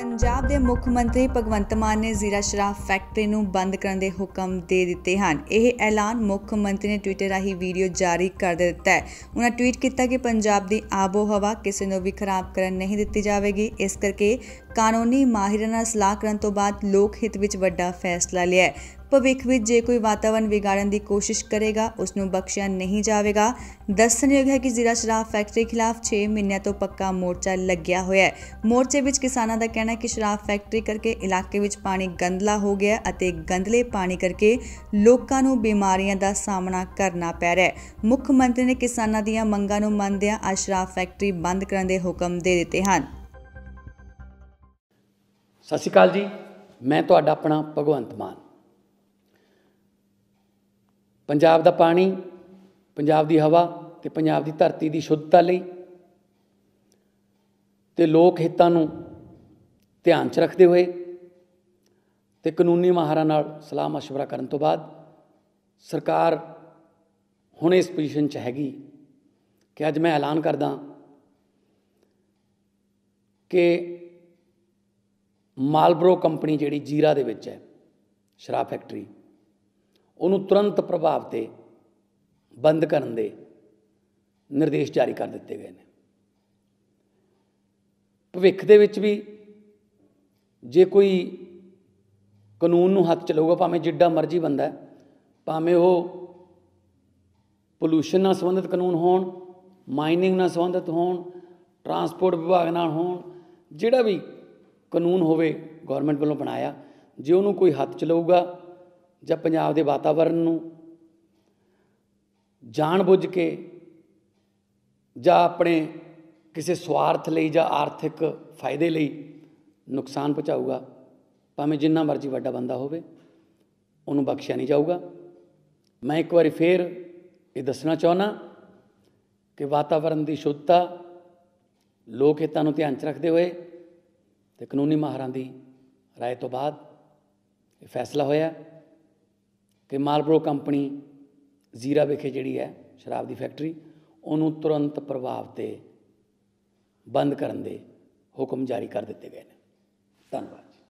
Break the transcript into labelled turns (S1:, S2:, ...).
S1: ਪੰਜਾਬ ਦੇ ਮੁੱਖ ਮੰਤਰੀ ਭਗਵੰਤ ਮਾਨ ਨੇ ਜ਼ੀਰਾ ਸ਼ਰਾਬ ਫੈਕਟਰੀ ਨੂੰ ਬੰਦ ਕਰਨ ਦੇ ਹੁਕਮ ਦੇ ਦਿੱਤੇ ਹਨ ਇਹ ਐਲਾਨ ਮੁੱਖ ਮੰਤਰੀ ਨੇ ਟਵਿੱਟਰ ਰਾਹੀਂ ਵੀਡੀਓ ਜਾਰੀ ਕਰ ਦਿੱਤਾ ਹੈ ਉਹਨਾਂ ਟਵੀਟ ਕੀਤਾ ਕਿ ਪੰਜਾਬ ਦੀ ਆਬੋ ਹਵਾ ਕਿਸੇ ਨੂੰ ਵੀ ਖਰਾਬ ਕਰਨ ਨਹੀਂ ਦਿੱਤੀ ਜਾਵੇਗੀ ਇਸ ਕਰਕੇ ਕਾਨੂੰਨੀ ਮਾਹਿਰਾਂ ਨਾਲ ਸਲਾਹ ਕਰਨ ਤੋਂ ਬਾਅਦ ਲੋਕ ਹਿੱਤ ਵਿੱਚ ਵੱਡਾ ਫੈਸਲਾ ਲਿਆ ਹੈ ਭਵਿੱਖ ਵਿੱਚ ਜੇ ਕੋਈ ਵਾਤਾਵਰਨ ਵਿਗਾੜਨ ਦੀ ਕੋਸ਼ਿਸ਼ ਕਰੇਗਾ ਉਸ ਨੂੰ ਬਖਸ਼ਿਆ ਨਹੀਂ ਜਾਵੇਗਾ ਦੱਸਣਯੋਗ ਹੈ ਕਿ ਜ਼ਿਲ੍ਹਾ ਸ਼ਰਾਬ ਫੈਕਟਰੀ ਖਿਲਾਫ 6 ਮਹੀਨਿਆਂ ਤੋਂ ਪੱਕਾ ਮੋਰਚਾ ਲੱਗਿਆ ਹੋਇਆ ਹੈ ਮੋਰਚੇ ਵਿੱਚ ਕਿਸਾਨਾਂ ਦਾ ਕਹਿਣਾ ਹੈ ਕਿ ਸ਼ਰਾਬ ਫੈਕਟਰੀ ਕਰਕੇ ਇਲਾਕੇ ਵਿੱਚ ਪਾਣੀ ਗੰਦਲਾ ਹੋ ਗਿਆ ਅਤੇ ਗੰਦਲੇ ਪਾਣੀ ਕਰਕੇ ਲੋਕਾਂ ਨੂੰ ਬਿਮਾਰੀਆਂ ਦਾ ਸਾਹਮਣਾ ਕਰਨਾ ਪੈ ਰਿਹਾ ਹੈ ਮੁੱਖ ਮੰਤਰੀ ਨੇ ਕਿਸਾਨਾਂ ਦੀਆਂ ਮੰਗਾਂ ਨੂੰ ਮੰਨਦਿਆਂ ਆ ਸ਼ਰਾਬ ਫੈਕਟਰੀ ਬੰਦ ਕਰਨ ਦੇ ਹੁਕਮ ਦੇ ਦਿੱਤੇ ਹਨ
S2: ਸਤਿ ਸ਼੍ਰੀ ਅਕਾਲ ਜੀ ਮੈਂ ਤੁਹਾਡਾ ਆਪਣਾ ਭਗਵੰਤ ਮਾਨ ਪੰਜਾਬ ਦਾ ਪਾਣੀ ਪੰਜਾਬ ਦੀ ਹਵਾ ਤੇ ਪੰਜਾਬ ਦੀ ਧਰਤੀ ਦੀ ਸ਼ੁੱਧਤਾ ਲਈ ਤੇ ਲੋਕ ਹਿੱਤਾਂ ਨੂੰ ਧਿਆਨ 'ਚ ਰੱਖਦੇ ਹੋਏ ਤੇ ਕਾਨੂੰਨੀ ਮਾਹਰਾਂ ਨਾਲ ਸਲਾਹ مشورہ ਕਰਨ ਤੋਂ ਬਾਅਦ ਸਰਕਾਰ ਹੁਣ ਇਸ ਪੋਜੀਸ਼ਨ 'ਚ ਹੈਗੀ ਕਿ ਅੱਜ ਮੈਂ ਐਲਾਨ ਕਰਦਾ ਕਿ ਮਾਲਬਰੋ ਕੰਪਨੀ ਜਿਹੜੀ ਜੀਰਾ ਦੇ ਵਿੱਚ ਹੈ ਸ਼ਰਾਬ ਫੈਕਟਰੀ ਉਹਨੂੰ ਤੁਰੰਤ ਪ੍ਰਭਾਵ ਤੇ ਬੰਦ ਕਰਨ ਦੇ ਨਿਰਦੇਸ਼ ਜਾਰੀ ਕਰ ਦਿੱਤੇ ਗਏ ਨੇ ਭਵਿੱਖ ਦੇ ਵਿੱਚ ਵੀ ਜੇ ਕੋਈ ਕਾਨੂੰਨ ਨੂੰ ਹੱਥ ਚ ਲਊਗਾ ਭਾਵੇਂ ਜਿੱਡਾ ਮਰਜ਼ੀ ਬੰਦਾ ਹੈ ਭਾਵੇਂ ਉਹ ਪੋਲੂਸ਼ਨ ਨਾਲ ਸੰਬੰਧਿਤ ਕਾਨੂੰਨ ਹੋਣ ਮਾਈਨਿੰਗ ਨਾਲ ਸੰਬੰਧਿਤ ਹੋਣ ਟਰਾਂਸਪੋਰਟ ਵਿਭਾਗ ਨਾਲ ਹੋਣ ਜਿਹੜਾ ਵੀ ਕਾਨੂੰਨ ਹੋਵੇ ਗਵਰਨਮੈਂਟ ਵੱਲੋਂ ਬਣਾਇਆ ਜੇ ਉਹਨੂੰ ਕੋਈ ਹੱਥ ਚ ਲਊਗਾ ਜਾਂ ਪੰਜਾਬ ਦੇ ਵਾਤਾਵਰਣ ਨੂੰ ਜਾਣ ਬੁੱਝ ਕੇ ਜਾਂ ਆਪਣੇ ਕਿਸੇ ਸਵਾਰਥ ਲਈ ਜਾਂ ਆਰਥਿਕ ਫਾਇਦੇ ਲਈ ਨੁਕਸਾਨ ਪਹੁੰਚਾਊਗਾ ਭਾਵੇਂ ਜਿੰਨਾ ਮਰਜ਼ੀ ਵੱਡਾ ਬੰਦਾ ਹੋਵੇ ਉਹਨੂੰ ਬਖਸ਼ਿਆ ਨਹੀਂ ਜਾਊਗਾ ਮੈਂ ਇੱਕ ਵਾਰੀ ਫੇਰ ਇਹ ਦੱਸਣਾ ਚਾਹਣਾ ਕਿ ਵਾਤਾਵਰਣ ਦੀ ਸ਼ੁੱਧਤਾ ਲੋਕ ਹਿੱਤਾਂ ਨੂੰ ਧਿਆਨ 'ਚ ਰੱਖਦੇ ਹੋਏ ਤੇ ਕਾਨੂੰਨੀ ਮਾਹਰਾਂ ਦੀ رائے ਤੋਂ ਬਾਅਦ ਇਹ ਫੈਸਲਾ ਹੋਇਆ ਕਿ ਮਾਲਬਰੋ ਕੰਪਨੀ ਜ਼ੀਰਾ ਵਿਖੇ ਜਿਹੜੀ ਹੈ ਸ਼ਰਾਬ ਦੀ ਫੈਕਟਰੀ ਉਹਨੂੰ ਤੁਰੰਤ ਪ੍ਰਭਾਵ ਤੇ ਬੰਦ ਕਰਨ ਦੇ ਹੁਕਮ ਜਾਰੀ ਕਰ ਦਿੱਤੇ ਗਏ ਨੇ ਧੰਨਵਾਦ